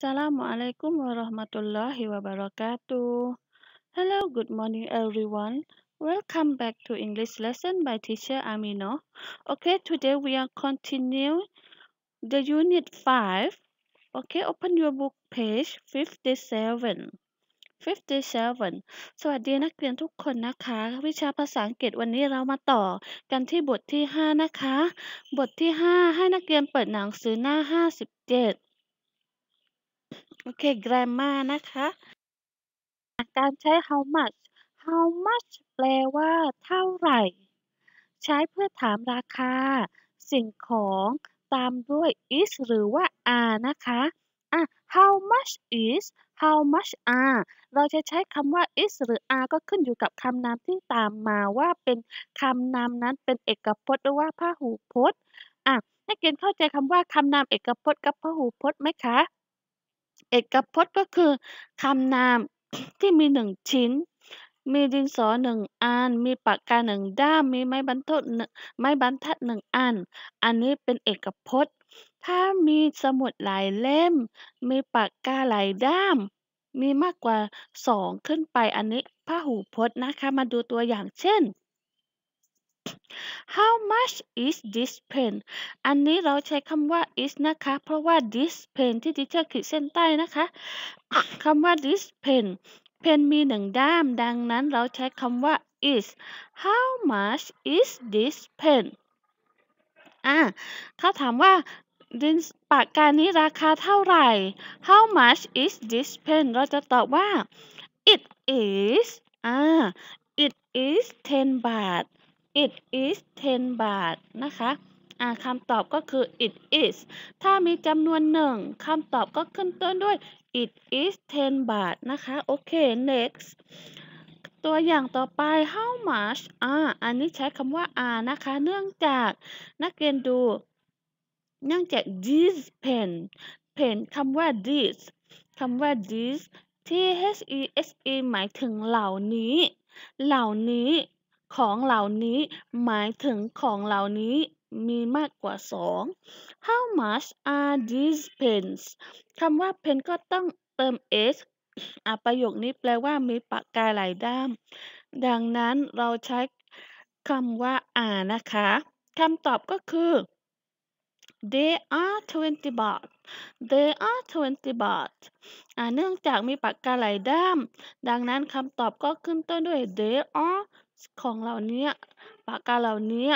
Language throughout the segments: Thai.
Assalamualaikum warahmatullahi wabarakatuh. Hello, good morning everyone. Welcome back to English lesson by teacher Amino. Okay, today we are c o n t i n u e the unit 5. Okay, open your book page 57. 57สวัสดีนักเรียนทุกคนนะคะ วิชาภาษาอังกฤษวันนี้เรามาต่อ กันที่บทที่5นะคะบทที่ 5 ให้นักเรียนเปิดหนังสือหน้า57โอเค grammar นะคะ การใช้ how much how much แปลว่าเท่าไหร่ ใช้เพื่อถามราคา สิ่งของตามด้วย is หรือว่า are นะคะอ่ะ how much is how much are เราจะใช้คำว่า is หรือ are ก็ขึ้นอยู่กับคำนามที่ตามมาว่าเป็นคำนามนั้นเป็นเอกพจน์หรือว่าพหูพจน์อ่ะนักเรียนเข้าใจคำว่าคำนามเอกพจน์กับพหูพจน์ไหมคะเอกพจน์ก็คือคำนามที่มีหนึ่งชิ้น มีดินสอหนึ่งอัน มีปากกาหนึ่งด้าม มีไม้บรรทัดไม้บรรทัดหนึ่งอัน อันนี้เป็นเอกพจน์ ถ้ามีสมุดหลายเล่ม มีปากกาหลายด้าม มีมากกว่าสองขึ้นไปอันนี้พหูพจน์นะคะ มาดูตัวอย่างเช่น how much is this pen อันนี้เราใช้คำว่า is นะคะ เพราะว่า this pen ที่ดิเชอร์ขีดเส้นใต้นะคะ คำว่า this pen เพนมีหนึ่งด้าม ดังนั้นเราใช้คำว่า is how much is this pen อ่าเขาถามว่าดินปากกานี้ราคาเท่าไหร่ how much is this pen เราจะตอบว่า it is อ่า it is 10 บาท it is ten บาทนะคะคำตอบก็คือ it is ถ้ามีจำนวนหนึ่ง คำตอบก็ขึ้นต้นด้วย it is 10 บาทนะคะ โอเค next ตัวอย่างต่อไป how much อ่าอันนี้ใช้คำว่า are นะคะ เนื่องจากนักเรียนดู เนื่องจาก this pen pen คำว่า this คำว่า this t h e s e หมายถึงเหล่านี้ เหล่านี้ของเหล่านี้หมายถึงของเหล่านี้มีมากกว่าสอง How much are these pens คำว่าเพนก็ต้องเติม s อ่ประโยคนี้แปลว่ามีปากกาหลายด้าม ดังนั้นเราใช้คำว่า are นะคะ คำตอบก็คือ they are 20 baht they are 20 baht เนื่องจากมีปากกาหลายด้าม ดังนั้นคำตอบก็ขึ้นต้นด้วย they are ของเหล่านี้ปากกาเหล่านี้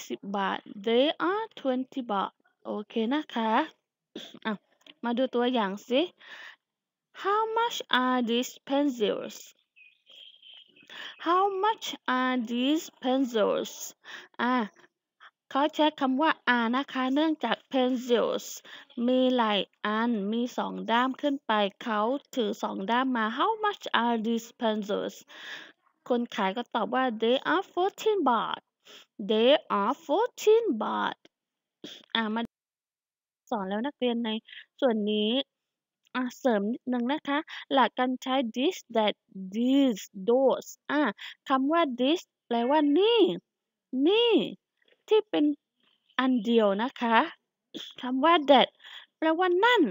20 บาท they are 20 บาท โอเค นะคะอะมาดูตัวอย่างสิ how much are these pencils how much are these pencils อ่ะเขาใช้คำว่าอ r นะคะเนื่องจาก pencils มีหลายอัน มีสองด้ามขึ้นไปเขาถือสองด้ามมา how much are these pencils คนขายก็ตอบว่า they are f o u r t e n baht they are f o u r t e n baht อ่ามาสอนแล้วนักเรียนในส่วนนี้อ่าเสริมนิดนึงนะคะ หลักการใช้ this that these those อ่าคำว่า this แปลว่านี่ นี่ ที่เป็นอันเดียวนะคะ คำว่า that แปลว่านั่น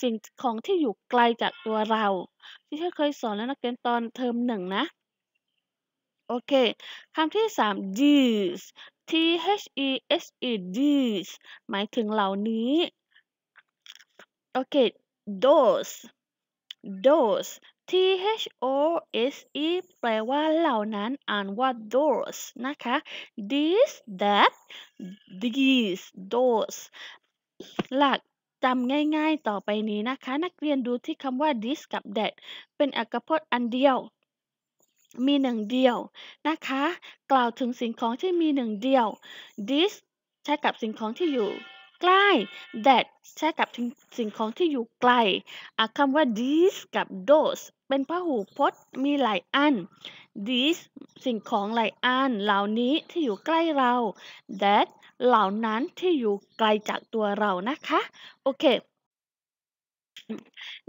สิ่งของที่อยู่ไกลจากตัวเรา ที่เคยสอนแล้วนักเรียนตอนเทอมหนึ่งนะโอเค คำที่สาม these t h e s e these หมายถึงเหล่านี้ โอเค those those t h o s e แปลว่าเหล่านั้น อ่านว่า those นะคะ these that these those หลักจำง่ายๆต่อไปนี้นะคะ นักเรียนดูที่คำว่า this กับ that เป็นอักพจน์อันเดียวมีหนึ่งเดียวนะคะกล่าวถึงสิ่งของที่มีหนึ่งเดียว this ใช้กับสิ่งของที่อยู่ใกล้ that ใช้กับสิ่งของที่อยู่ไกลคำว่า these กับ those เป็นพหูพจน์ มีหลายอัน these สิ่งของหลายอันเหล่านี้ที่อยู่ใกล้เรา that เหล่านั้นที่อยู่ไกลจากตัวเรานะคะโอเค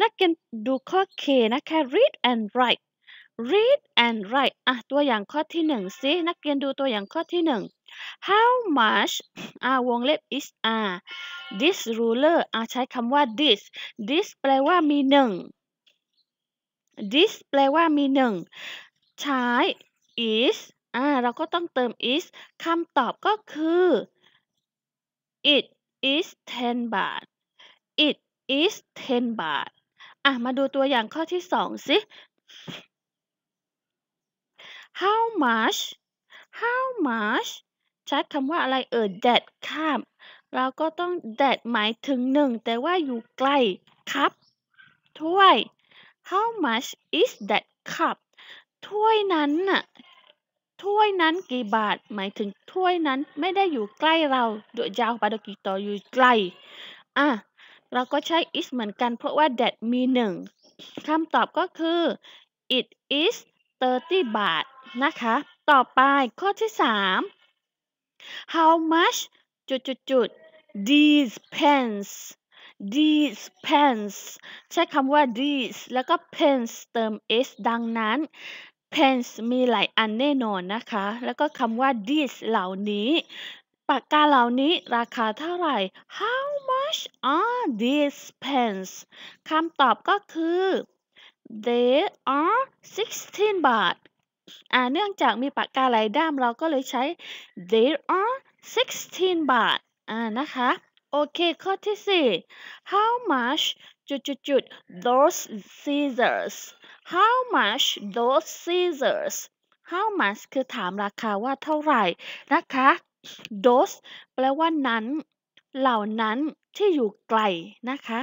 นักเรียนดูข้อ K นะคะ read and write read and write อ่ะตัวอย่างข้อที่หนึ่งสินักเรียนดูตัวอย่างข้อที่หนึ่ง how much อ่าวงเล็บ is a ่า this ruler อ่าใช้คำว่า this this แปลว่ามีหนึ่ง this แปลว่ามีหนึ่งใช้ is อ่าเราก็ต้องเติม is คำตอบก็คือ it is 10 บาท it is 10 บาทอ่ะมาดูตัวอย่างข้อที่สองสิ how much how much ใช้คำว่าอะไรเอ่ย that ครับเราก็ต้อง that หมายถึงหนึ่งแต่ว่าอยู่ใกล้ครับถ้วย how much is that cup ถ้วยนั้นน่ะถ้วยนั้นกี่บาทหมายถึงถ้วยนั้นไม่ได้อยู่ใกล้เราโดยยาวปาดกิต่ออยู่ไกลอ่ะ เราก็ใช้ is เหมือนกันเพราะว่า that มีหนึ่งคำตอบก็คือ it is 30 บาทนะคะ ต่อไปข้อที่ 3 how much จุดจุดจุด these pens these pens ใช้คำว่า these แล้วก็ pens เติม s ดังนั้น pens มีหลายอันแน่นอนนะคะ แล้วก็คำว่า these เหล่านี้ ปากกาเหล่านี้ราคาเท่าไหร่ how much are these pens คำตอบก็คือ they are 16 บาทอ่าเนื่องจากมีปากกาหลายด้ามเราก็เลยใช้ there are 16 baht อ่านะคะโอเค ข้อที่ 4 how much จุดจุดจุด those scissors how much those scissors how much คือถามราคาว่าเท่าไหร่ นะคะ those แปลว่านั้นเหล่านั้นที่อยู่ไกล นะคะ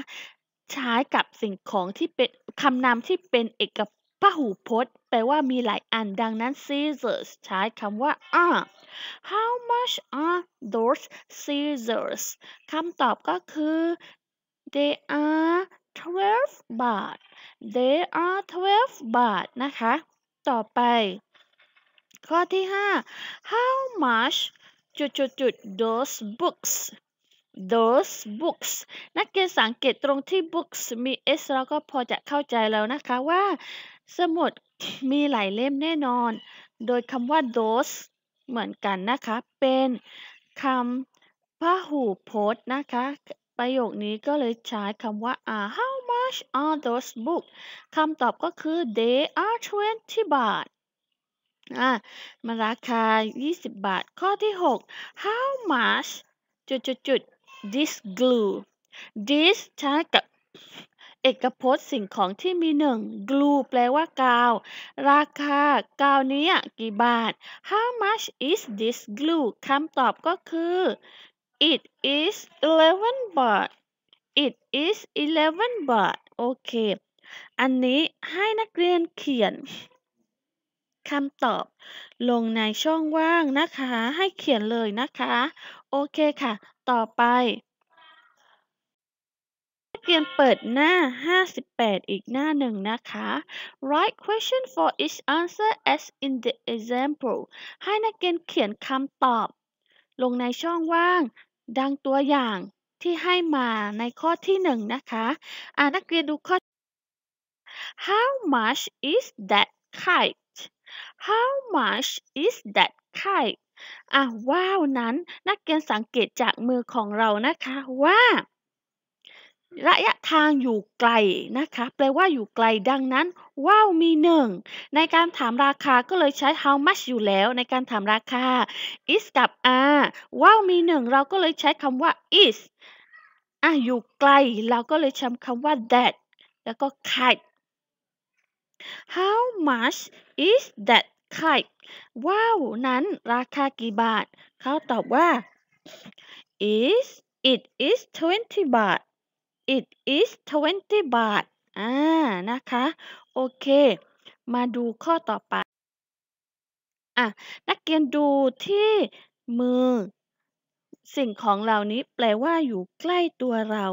ใช้กับสิ่งของที่เป็นคำนามที่เป็นเอกพหูพจน์แปลว่ามีหลายอันดังนั้น scissors ใช้คำว่า are how much are those scissors คำตอบก็คือ they are 12 บาท they are 12 บาท นะคะ ต่อไป ข้อที่ 5 how much จุดจุดจุด those books those books นักเรียนสังเกตตรงที่ books มี s เราก็พอจะเข้าใจแล้วนะคะว่าสมุดมีหลายเล่มแน่นอน โดยคำว่า those เหมือนกันนะคะ เป็นคำพหูพจน์นะคะ ประโยคนี้ก็เลยใช้คำว่า are how much are those books คำตอบก็คือ they are 20 บาท อ่ามันราคา 20 บาทข้อที่ 6 how much จุดจุดจุด this glue this ใช้กับเอกพจน์สิ่งของที่มีหนึ่งกลูแปลว่ากาว ราคากาวนี้กี่บาท How much is this glue คำตอบก็คือ it is 11 baht it is 11 baht โอเค อันนี้ให้นักเรียนเขียนคำตอบ ลงในช่องว่างนะคะ ให้เขียนเลยนะคะ โอเคค่ะ ต่อไปเรียนเปิดหน้า 58 อีกหน้าหนึ่งนะคะ Write question for each answer as in the example ให้นักเรียนเขียนคำตอบ ลงในช่องว่าง ดังตัวอย่างที่ให้มาในข้อที่หนึ่งนะคะอ่านักเรียนดูข้อ How much is that kite How much is that kite อ่ะว้าวนั้นนักเรียนสังเกตจากมือของเรานะคะ ว่าระยะทางอยู่ไกลนะคะแปลว่าอยู่ไกลดังนั้นว้าวมีหนึ่งในการถามราคาก็เลยใช้ how much อยู่แล้ว ในการถามราคา is กับ are ว้าวมีหนึ่งเราก็เลยใช้คำว่า is อ่ะอยู่ไกลเราก็เลยใช้คำว่า that แล้วก็ kite how much is that kite ว้าวนั้น ราคากี่บาท เขาตอบว่า is it is 20 บาท it is twenty อ่า นะคะ โอเค มาดูข้อต่อไป อ่ะ นักเรียนดูที่มือสิ่งของเหล่านี้แปลว่าอยู่ใกล้ตัวเรา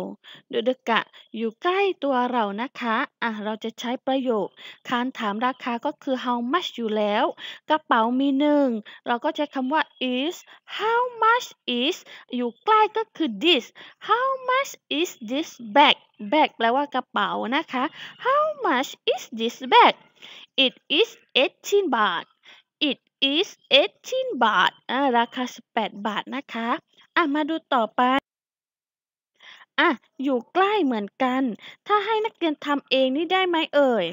โดยดกะอยู่ใกล้ตัวเรานะคะอ่ะเราจะใช้ประโยคคานถามราคาก็คือ how much อยู่แล้ว กระเป๋ามีหนึ่ง เราก็ใช้คำว่า is how much is อยู่ใกล้ก็คือ this how much is this bag bag แปลว่ากระเป๋านะคะ how much is this bag it is 18บาท it is 18 บาท อ่า ราคา 18 บาทนะคะ อ่ะ มาดูต่อไป อ่ะ อยู่ใกล้เหมือนกัน ถ้าให้นักเรียนทำเองนี่ ได้ไหมเอ่ย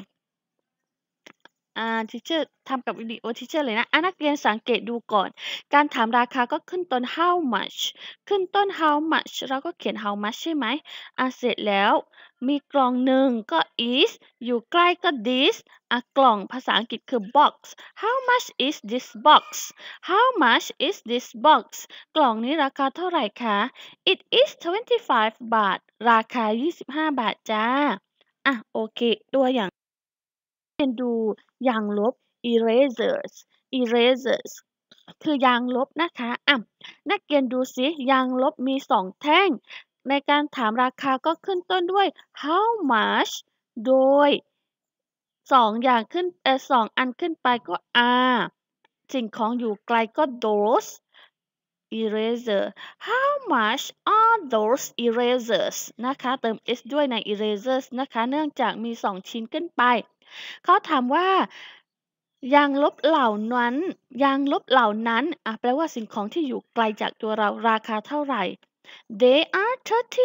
อ่าทิเชอร์ทำกับวิดีโอทิเชอร์เลยนะอ่านักเรียนสังเกตดูก่อน การถามราคาก็ขึ้นต้น how much ขึ้นต้น how much เราก็เขียน how much ใช่ไหมอ่าเสร็จแล้ว มีกล่องหนึ่งก็ is อยู่ใกล้ก็ this อ่ะกล่องภาษาอังกฤษคือ box how much is this box how much is this box กล่องนี้ราคาเท่าไหร่คะ it is 25 บาท ราคา 25 บาทจ้าอ่ะโอเค ตัวอย่างเปียนดูยางลบ erasers erasers คือยางลบ นะคะ อ่ะนักเรียนดูสิยางลบมีสองแท่ง ในการถามราคาก็ขึ้นต้นด้วย how much โดยสองอย่างขึ้นเออสองอันขึ้นไป ก็ are สิ่งของอยู่ไกลก็ those eraser how much are those erasers นะคะเติม s ด้วยใน erasers นะคะ เนื่องจากมี 2 ชิ้นขึ้นไปเขาถามว่า ยางลบเหล่านั้น ยางลบเหล่านั้น อ่ะ แปลว่าสิ่งของที่อยู่ไกลจากตัวเราราคาเท่าไหร่ they are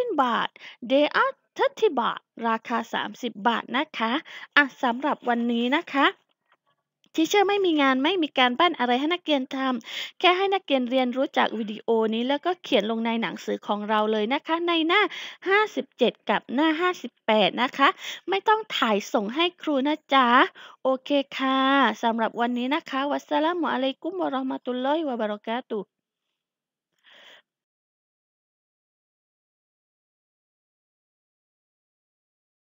e 3บาท they are 3 b บาท ราคา 30 บาทนะคะ อ่ะสำหรับวันนี้นะคะทีเชอร์ไม่มีงานไม่มีการบ้านอะไรให้นักเรียนทำแค่ให้นักเรียนเรียนรู้จากวิดีโอนี้แล้วก็เขียนลงในหนังสือของเราเลยนะคะ ในหน้า 57 กับหน้า 58 นะคะ ไม่ต้องถ่ายส่งให้ครูนะจ๊ะโอเคค่ะสำหรับวันนี้นะคะ วัสสลามุอะลัยกุมวะราะมะตุลลอฮิวะบะเราะกาตุ